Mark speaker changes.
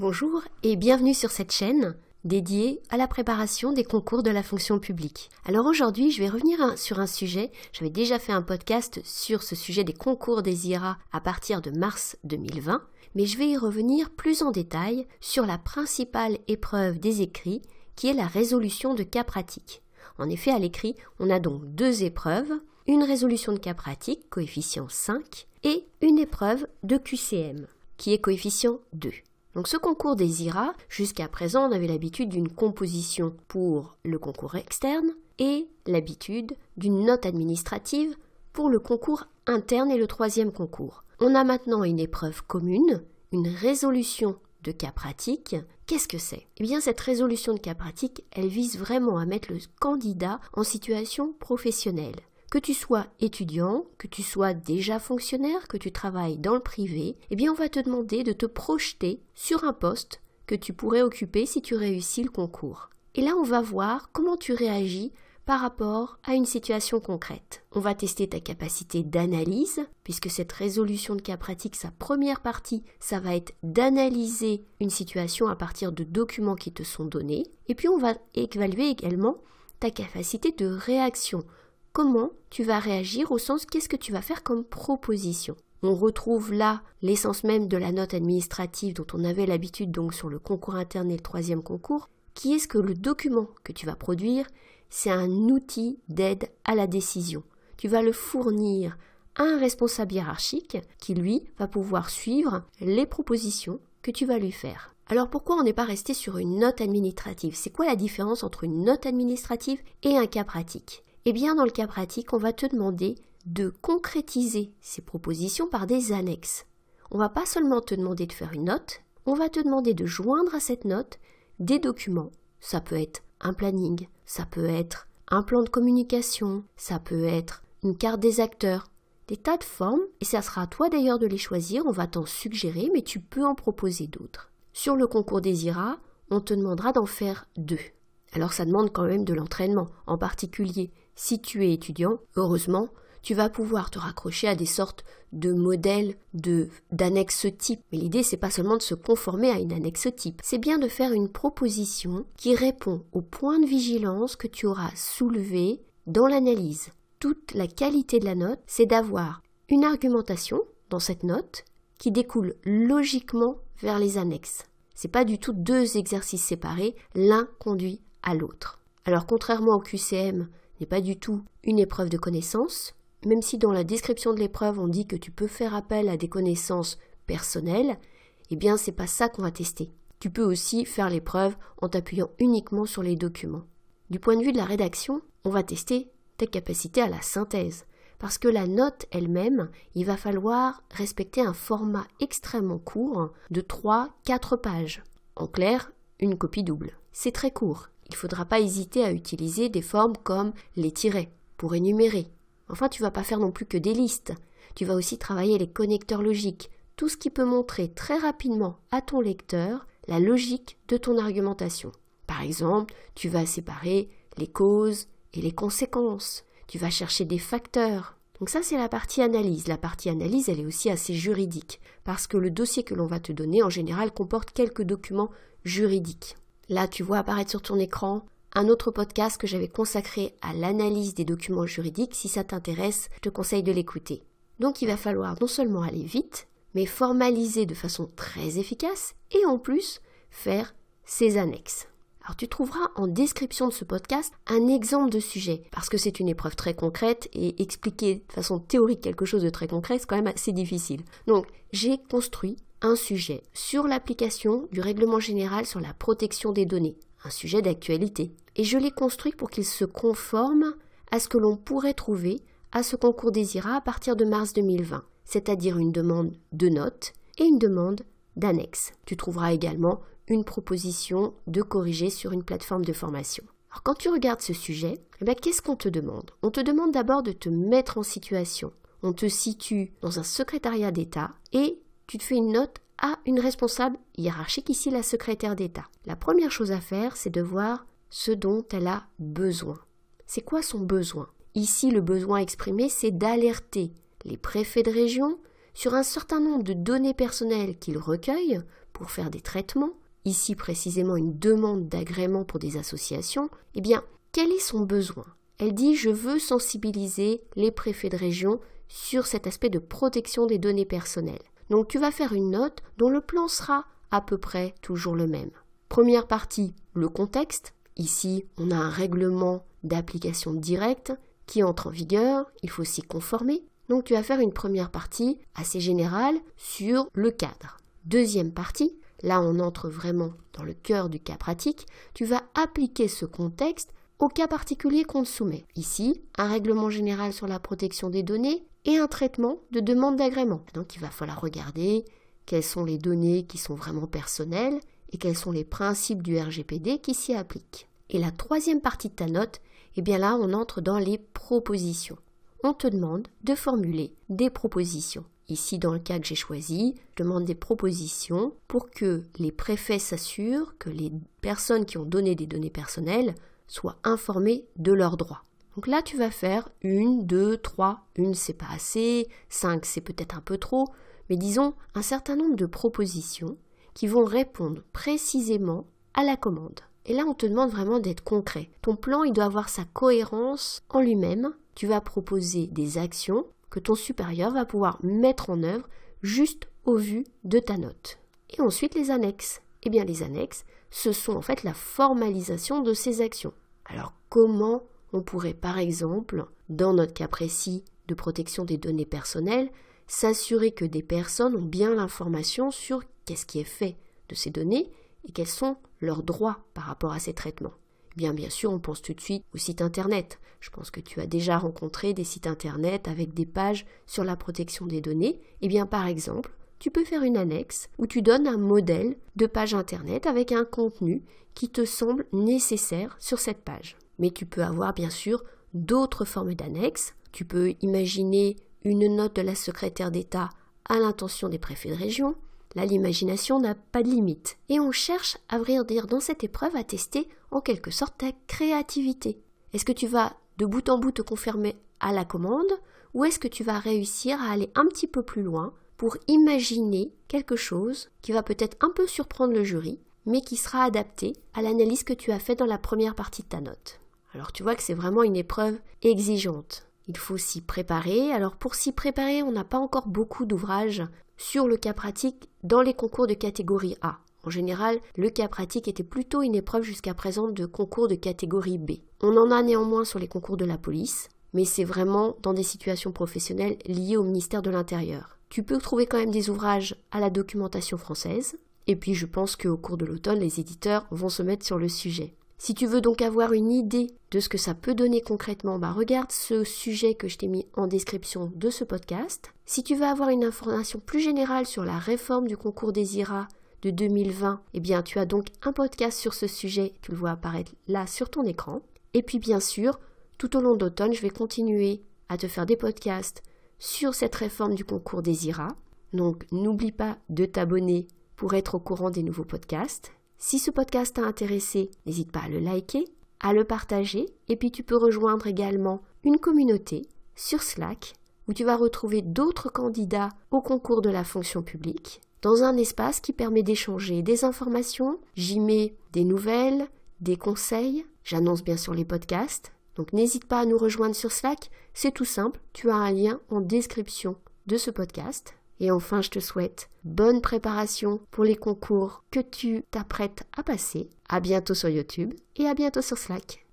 Speaker 1: Bonjour et bienvenue sur cette chaîne dédiée à la préparation des concours de la fonction publique. Alors aujourd'hui, je vais revenir sur un sujet. J'avais déjà fait un podcast sur ce sujet des concours des IRA à partir de mars 2020, mais je vais y revenir plus en détail sur la principale épreuve des écrits qui est la résolution de cas pratiques. En effet, à l'écrit, on a donc deux épreuves, une résolution de cas pratique, coefficient 5, et une épreuve de QCM, qui est coefficient 2. Donc ce concours des IRA, jusqu'à présent, on avait l'habitude d'une composition pour le concours externe et l'habitude d'une note administrative pour le concours interne et le troisième concours. On a maintenant une épreuve commune, une résolution de cas pratique. Qu'est-ce que c'est Eh bien, cette résolution de cas pratique, elle vise vraiment à mettre le candidat en situation professionnelle. Que tu sois étudiant, que tu sois déjà fonctionnaire, que tu travailles dans le privé, eh bien on va te demander de te projeter sur un poste que tu pourrais occuper si tu réussis le concours. Et là, on va voir comment tu réagis par rapport à une situation concrète. On va tester ta capacité d'analyse, puisque cette résolution de cas pratique, sa première partie, ça va être d'analyser une situation à partir de documents qui te sont donnés. Et puis on va évaluer également ta capacité de réaction, comment tu vas réagir, au sens qu'est-ce que tu vas faire comme proposition. On retrouve là l'essence même de la note administrative dont on avait l'habitude donc sur le concours interne et le troisième concours, qui est-ce que le document que tu vas produire, c'est un outil d'aide à la décision. Tu vas le fournir à un responsable hiérarchique qui, lui, va pouvoir suivre les propositions que tu vas lui faire. Alors pourquoi on n'est pas resté sur une note administrative C'est quoi la différence entre une note administrative et un cas pratique eh bien, dans le cas pratique, on va te demander de concrétiser ces propositions par des annexes. On va pas seulement te demander de faire une note, on va te demander de joindre à cette note des documents. Ça peut être un planning, ça peut être un plan de communication, ça peut être une carte des acteurs, des tas de formes, et ça sera à toi d'ailleurs de les choisir, on va t'en suggérer, mais tu peux en proposer d'autres. Sur le concours des IRA, on te demandera d'en faire deux. Alors ça demande quand même de l'entraînement, en particulier si tu es étudiant, heureusement, tu vas pouvoir te raccrocher à des sortes de modèles de type. Mais l'idée c'est pas seulement de se conformer à une annexe type, c'est bien de faire une proposition qui répond au point de vigilance que tu auras soulevé dans l'analyse. Toute la qualité de la note, c'est d'avoir une argumentation dans cette note qui découle logiquement vers les annexes. C'est pas du tout deux exercices séparés, l'un conduit à l'autre. Alors contrairement au QCM n'est pas du tout une épreuve de connaissances, même si dans la description de l'épreuve on dit que tu peux faire appel à des connaissances personnelles, eh bien c'est pas ça qu'on va tester. Tu peux aussi faire l'épreuve en t'appuyant uniquement sur les documents. Du point de vue de la rédaction, on va tester ta capacité à la synthèse. Parce que la note elle-même, il va falloir respecter un format extrêmement court de 3-4 pages. En clair, une copie double. C'est très court il ne faudra pas hésiter à utiliser des formes comme les tirets pour énumérer. Enfin, tu ne vas pas faire non plus que des listes. Tu vas aussi travailler les connecteurs logiques, tout ce qui peut montrer très rapidement à ton lecteur la logique de ton argumentation. Par exemple, tu vas séparer les causes et les conséquences. Tu vas chercher des facteurs. Donc ça, c'est la partie analyse. La partie analyse, elle est aussi assez juridique, parce que le dossier que l'on va te donner, en général, comporte quelques documents juridiques. Là, tu vois apparaître sur ton écran un autre podcast que j'avais consacré à l'analyse des documents juridiques. Si ça t'intéresse, je te conseille de l'écouter. Donc il va falloir non seulement aller vite, mais formaliser de façon très efficace et en plus faire ses annexes. Alors tu trouveras en description de ce podcast un exemple de sujet, parce que c'est une épreuve très concrète et expliquer de façon théorique quelque chose de très concret, c'est quand même assez difficile. Donc j'ai construit un sujet sur l'application du règlement général sur la protection des données, un sujet d'actualité. Et je l'ai construit pour qu'il se conforme à ce que l'on pourrait trouver à ce concours Désira à partir de mars 2020, c'est-à-dire une demande de notes et une demande d'annexe. Tu trouveras également une proposition de corriger sur une plateforme de formation. Alors quand tu regardes ce sujet, eh ben, qu'est-ce qu'on te demande On te demande d'abord de te mettre en situation. On te situe dans un secrétariat d'État et tu te fais une note à une responsable hiérarchique, ici la secrétaire d'État. La première chose à faire, c'est de voir ce dont elle a besoin. C'est quoi son besoin Ici, le besoin exprimé, c'est d'alerter les préfets de région sur un certain nombre de données personnelles qu'ils recueillent pour faire des traitements, ici précisément une demande d'agrément pour des associations, eh bien, quel est son besoin Elle dit je veux sensibiliser les préfets de région sur cet aspect de protection des données personnelles. Donc tu vas faire une note dont le plan sera à peu près toujours le même. Première partie, le contexte. Ici, on a un règlement d'application directe qui entre en vigueur, il faut s'y conformer. Donc tu vas faire une première partie assez générale sur le cadre. Deuxième partie, là on entre vraiment dans le cœur du cas pratique, tu vas appliquer ce contexte au cas particulier qu'on te soumet. Ici, un règlement général sur la protection des données et un traitement de demande d'agrément. Donc il va falloir regarder quelles sont les données qui sont vraiment personnelles et quels sont les principes du RGPD qui s'y appliquent. Et la troisième partie de ta note, eh bien là on entre dans les propositions. On te demande de formuler des propositions. Ici, dans le cas que j'ai choisi, je demande des propositions pour que les préfets s'assurent que les personnes qui ont donné des données personnelles soient informées de leurs droits. Donc là, tu vas faire une, deux, trois. Une, c'est pas assez. Cinq, c'est peut-être un peu trop. Mais disons un certain nombre de propositions qui vont répondre précisément à la commande. Et là, on te demande vraiment d'être concret. Ton plan, il doit avoir sa cohérence en lui-même. Tu vas proposer des actions que ton supérieur va pouvoir mettre en œuvre juste au vu de ta note. Et ensuite, les annexes. Eh bien, les annexes, ce sont en fait la formalisation de ces actions. Alors, comment on pourrait par exemple, dans notre cas précis de protection des données personnelles, s'assurer que des personnes ont bien l'information sur qu'est-ce qui est fait de ces données et quels sont leurs droits par rapport à ces traitements. Eh bien, bien sûr, on pense tout de suite au site internet. Je pense que tu as déjà rencontré des sites internet avec des pages sur la protection des données. Eh bien, par exemple, tu peux faire une annexe où tu donnes un modèle de page internet avec un contenu qui te semble nécessaire sur cette page mais tu peux avoir bien sûr d'autres formes d'annexes. Tu peux imaginer une note de la secrétaire d'État à l'intention des préfets de région. Là, l'imagination n'a pas de limite. Et on cherche, à vrai dire, dans cette épreuve, à tester en quelque sorte ta créativité. Est-ce que tu vas de bout en bout te confirmer à la commande ou est-ce que tu vas réussir à aller un petit peu plus loin pour imaginer quelque chose qui va peut-être un peu surprendre le jury, mais qui sera adapté à l'analyse que tu as faite dans la première partie de ta note. Alors tu vois que c'est vraiment une épreuve exigeante. Il faut s'y préparer. Alors pour s'y préparer, on n'a pas encore beaucoup d'ouvrages sur le cas pratique dans les concours de catégorie A. En général, le cas pratique était plutôt une épreuve jusqu'à présent de concours de catégorie B. On en a néanmoins sur les concours de la police, mais c'est vraiment dans des situations professionnelles liées au ministère de l'Intérieur. Tu peux trouver quand même des ouvrages à la documentation française, et puis je pense qu'au cours de l'automne, les éditeurs vont se mettre sur le sujet. Si tu veux donc avoir une idée de ce que ça peut donner concrètement, bah, regarde ce sujet que je t'ai mis en description de ce podcast. Si tu veux avoir une information plus générale sur la réforme du concours des IRA de 2020, eh bien tu as donc un podcast sur ce sujet, tu le vois apparaître là sur ton écran. Et puis bien sûr, tout au long d'automne, je vais continuer à te faire des podcasts sur cette réforme du concours des IRA. Donc n'oublie pas de t'abonner pour être au courant des nouveaux podcasts. Si ce podcast t'a intéressé, n'hésite pas à le liker, à le partager, et puis tu peux rejoindre également une communauté sur Slack où tu vas retrouver d'autres candidats au concours de la fonction publique dans un espace qui permet d'échanger des informations. J'y mets des nouvelles, des conseils. J'annonce bien sûr les podcasts. Donc n'hésite pas à nous rejoindre sur Slack. C'est tout simple. Tu as un lien en description de ce podcast. Et enfin, je te souhaite bonne préparation pour les concours que tu t'apprêtes à passer. À bientôt sur YouTube et à bientôt sur Slack.